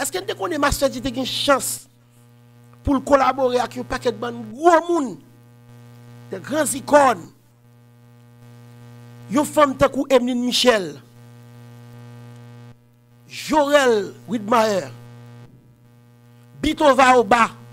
Est-ce que tu connais une chance pour collaborer avec un paquet de gros monde, de grands icônes, une femme comme Emeline Michel, Jorel Widmayer, Bitova Oba,